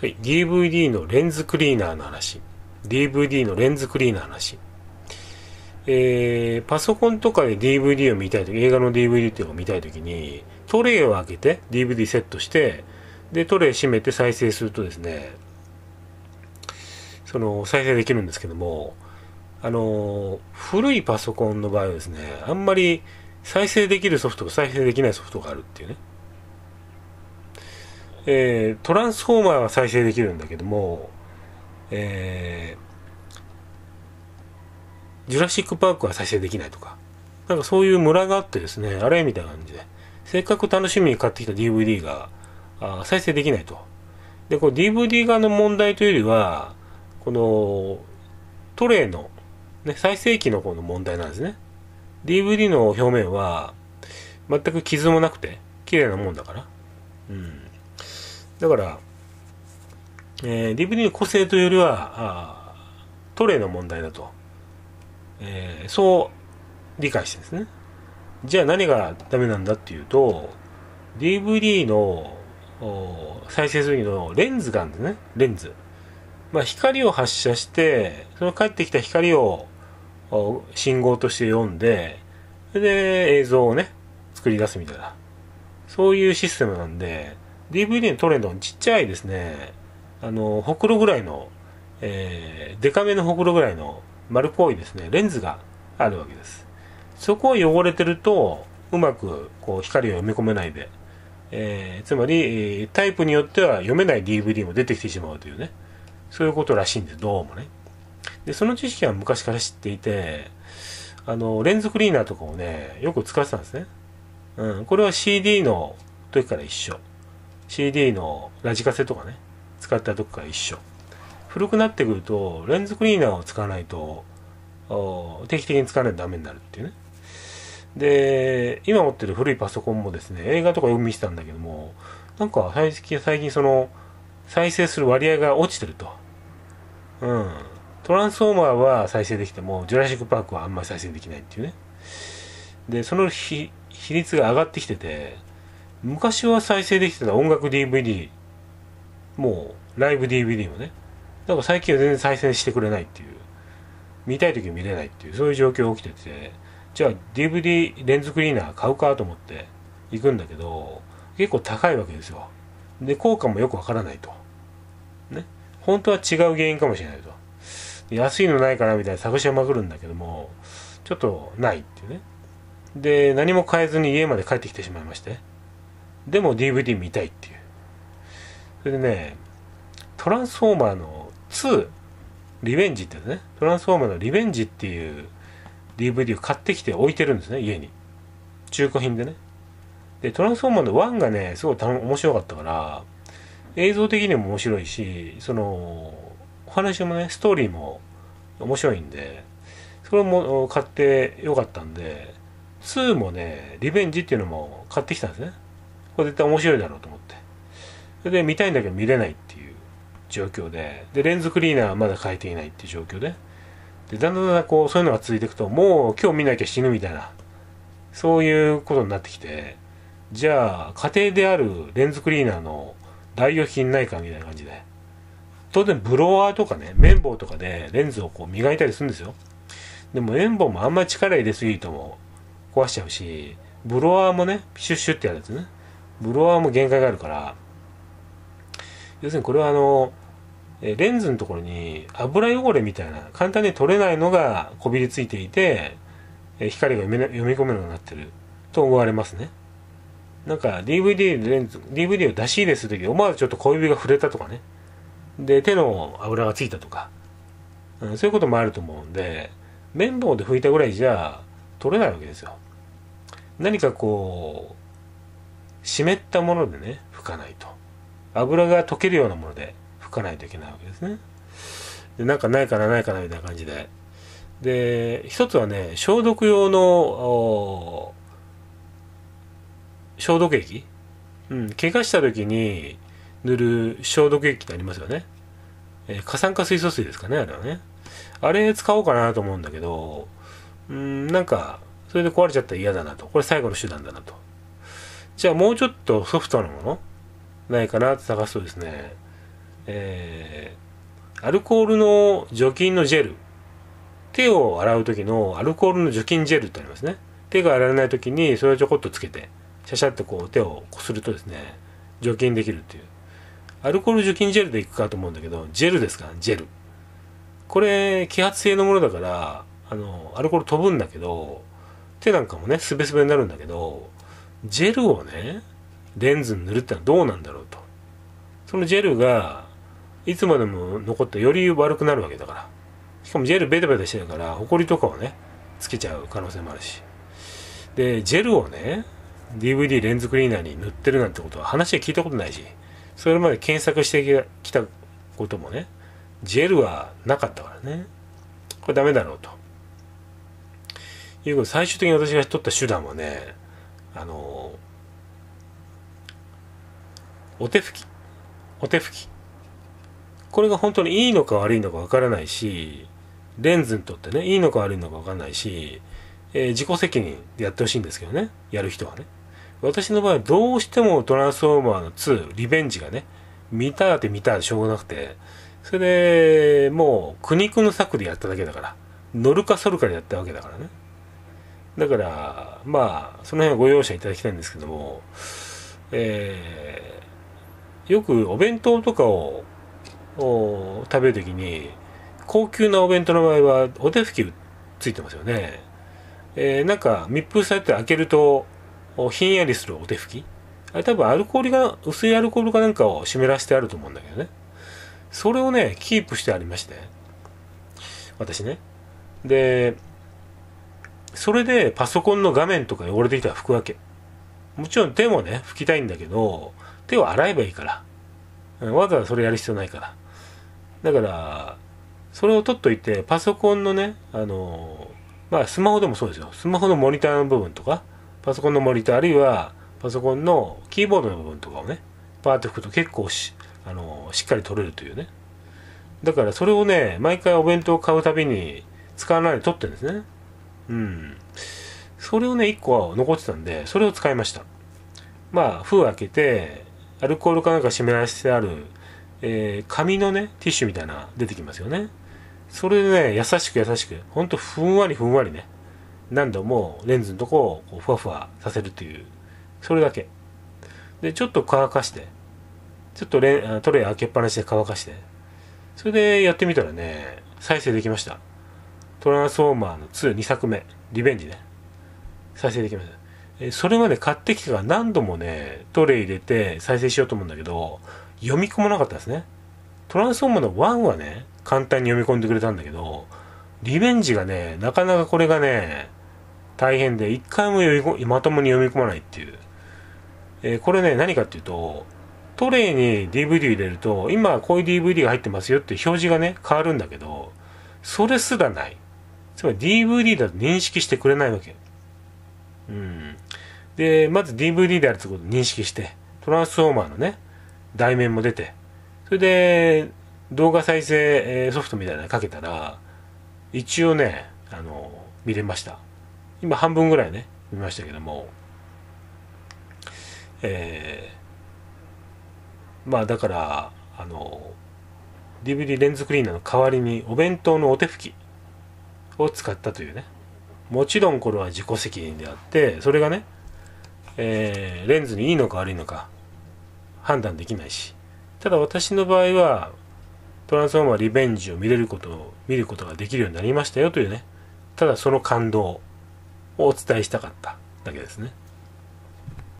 はい、DVD のレンズクリーナーの話。DVD のレンズクリーナーの話。えー、パソコンとかで DVD を見たいとき、映画の DVD っていうのを見たいときに、トレイを開けて DVD セットして、で、トレイ閉めて再生するとですね、その、再生できるんですけども、あの、古いパソコンの場合はですね、あんまり再生できるソフトと再生できないソフトがあるっていうね。えー、トランスフォーマーは再生できるんだけども、えー、ジュラシック・パークは再生できないとか、なんかそういうムラがあってですね、あれみたいな感じで、せっかく楽しみに買ってきた DVD があ再生できないと。で、これ DVD 側の問題というよりは、このトレイの、ね、再生機の方の問題なんですね。DVD の表面は全く傷もなくて、綺麗なもんだから。うん。だから、えー、DVD の個性というよりはトレイの問題だと、えー、そう理解してですねじゃあ何がダメなんだっていうと DVD の再生するのレンズがあるんですねレンズ、まあ、光を発射してその帰ってきた光を信号として読んでそれで映像をね作り出すみたいなそういうシステムなんで DVD のトレンドのちっちゃいですね、あの、ほくろぐらいの、えー、デカめのほくろぐらいの丸っぽいですね、レンズがあるわけです。そこを汚れてると、うまくこう光を読み込めないで、えー、つまり、タイプによっては読めない DVD も出てきてしまうというね、そういうことらしいんです、どうもね。で、その知識は昔から知っていて、あの、レンズクリーナーとかをね、よく使ってたんですね。うん、これは CD の時から一緒。CD のラジカセとかね、使った時から一緒。古くなってくると、レンズクリーナーを使わないと、定期的に使わないとダメになるっていうね。で、今持ってる古いパソコンもですね、映画とかよく見てたんだけども、なんか最近、最近その、再生する割合が落ちてると。うん。トランスフォーマーは再生できても、ジュラシック・パークはあんまり再生できないっていうね。で、その比率が上がってきてて、昔は再生できてた音楽 DVD もうライブ DVD もねだから最近は全然再生してくれないっていう見たい時は見れないっていうそういう状況が起きててじゃあ DVD レンズクリーナー買うかと思って行くんだけど結構高いわけですよで効果もよくわからないとね本当は違う原因かもしれないと安いのないかなみたいな探しはまくるんだけどもちょっとないっていうねで何も変えずに家まで帰ってきてしまいましてでも DVD 見たいっていう。それでね、トランスフォーマーの2、リベンジってね、トランスフォーマーのリベンジっていう DVD を買ってきて置いてるんですね、家に。中古品でね。で、トランスフォーマーの1がね、すごい面白かったから、映像的にも面白いし、その、お話もね、ストーリーも面白いんで、それも買ってよかったんで、2もね、リベンジっていうのも買ってきたんですね。これ絶対面白いだろうと思って。それで見たいんだけど見れないっていう状況で、で、レンズクリーナーはまだ変えていないっていう状況で、で、だんだんだんこう、そういうのが続いていくと、もう今日見なきゃ死ぬみたいな、そういうことになってきて、じゃあ、家庭であるレンズクリーナーの代用品ないかみたいな感じで、当然ブロワーとかね、綿棒とかでレンズをこう磨いたりするんですよ。でも綿棒もあんまり力入れすぎるとも壊しちゃうし、ブロワーもね、シュッシュってやるやつね。ブロワーも限界があるから要するにこれはあのレンズのところに油汚れみたいな簡単に取れないのがこびりついていて光が読み込めるようになってると思われますねなんか DVD レンズ DVD を出し入れする時思わずちょっと小指が触れたとかねで手の油がついたとか、うん、そういうこともあると思うんで綿棒で拭いたぐらいじゃ取れないわけですよ何かこう湿ったものでね拭かないと油が溶けるようなもので拭かないといけないわけですねでなんかないかなないかなみたいな感じでで一つはね消毒用の消毒液うん怪我した時に塗る消毒液ってありますよね、えー、過酸化水素水ですかねあれはねあれ使おうかなと思うんだけどうんなんかそれで壊れちゃったら嫌だなとこれ最後の手段だなとじゃあもうちょっとソフトなものないかなって探すとですね、えー、アルコールの除菌のジェル。手を洗う時のアルコールの除菌ジェルってありますね。手が洗えない時にそれをちょこっとつけて、シャシャってこう手をこするとですね、除菌できるっていう。アルコール除菌ジェルでいくかと思うんだけど、ジェルですから、ジェル。これ、揮発性のものだから、あの、アルコール飛ぶんだけど、手なんかもね、すべすべになるんだけど、ジェルをね、レンズに塗るってのはどうなんだろうと。そのジェルが、いつまでも残ってより悪くなるわけだから。しかもジェルベタベタしてるから、ホコリとかをね、つけちゃう可能性もあるし。で、ジェルをね、DVD レンズクリーナーに塗ってるなんてことは話は聞いたことないし、それまで検索してきたこともね、ジェルはなかったからね。これダメだろうと。いうこと最終的に私が取った手段はね、あのお手拭きお手拭きこれが本当にいいのか悪いのかわからないしレンズにとってねいいのか悪いのかわかんないし、えー、自己責任でやってほしいんですけどねやる人はね私の場合はどうしてもトランスフォーマーの2リベンジがね見たって見たらしょうがなくてそれでもう苦肉の策でやっただけだから乗るか反るかでやったわけだからねだから、まあ、その辺はご容赦いただきたいんですけども、えー、よくお弁当とかを食べるときに、高級なお弁当の場合は、お手拭きついてますよね。えー、なんか密封されて開けると、ひんやりするお手拭き。あれ多分アルコールが、薄いアルコールかなんかを湿らしてあると思うんだけどね。それをね、キープしてありまして。私ね。で、それでパソコンの画面とか汚れてきたら拭くわけ。もちろん手もね、拭きたいんだけど、手を洗えばいいから。わざわざそれやる必要ないから。だから、それを取っといて、パソコンのね、あの、まあスマホでもそうですよ。スマホのモニターの部分とか、パソコンのモニター、あるいはパソコンのキーボードの部分とかをね、パーって拭くと結構し、あの、しっかり取れるというね。だからそれをね、毎回お弁当を買うたびに使わないで取ってるんですね。うん。それをね、1個残ってたんで、それを使いました。まあ、封開けて、アルコールかなんか湿らせてある、えー、紙のね、ティッシュみたいな出てきますよね。それでね、優しく優しく、ほんとふんわりふんわりね、何度もレンズのとこをふわふわさせるっていう、それだけ。で、ちょっと乾かして、ちょっとレトレー開けっぱなしで乾かして、それでやってみたらね、再生できました。トランスフォーマーの2、2作目、リベンジね、再生できました。えそれまで買ってきてから何度もね、トレイ入れて再生しようと思うんだけど、読み込まなかったですね。トランスフォーマーの1はね、簡単に読み込んでくれたんだけど、リベンジがね、なかなかこれがね、大変で、一回も読み込まともに読み込まないっていう。えー、これね、何かっていうと、トレイに DVD 入れると、今こういう DVD が入ってますよって表示がね、変わるんだけど、それすらない。つまり DVD だと認識してくれないわけ。うん。で、まず DVD であるということを認識して、トランスフォーマーのね、題名も出て、それで、動画再生ソフトみたいなのかけたら、一応ね、あの、見れました。今半分ぐらいね、見ましたけども、えー、まあだから、あの、DVD レンズクリーナーの代わりにお弁当のお手拭きを使ったというねもちろんこれは自己責任であってそれがね、えー、レンズにいいのか悪いのか判断できないしただ私の場合はトランスフォーマーリベンジを見れることを見ることができるようになりましたよというねただその感動をお伝えしたかっただけですね。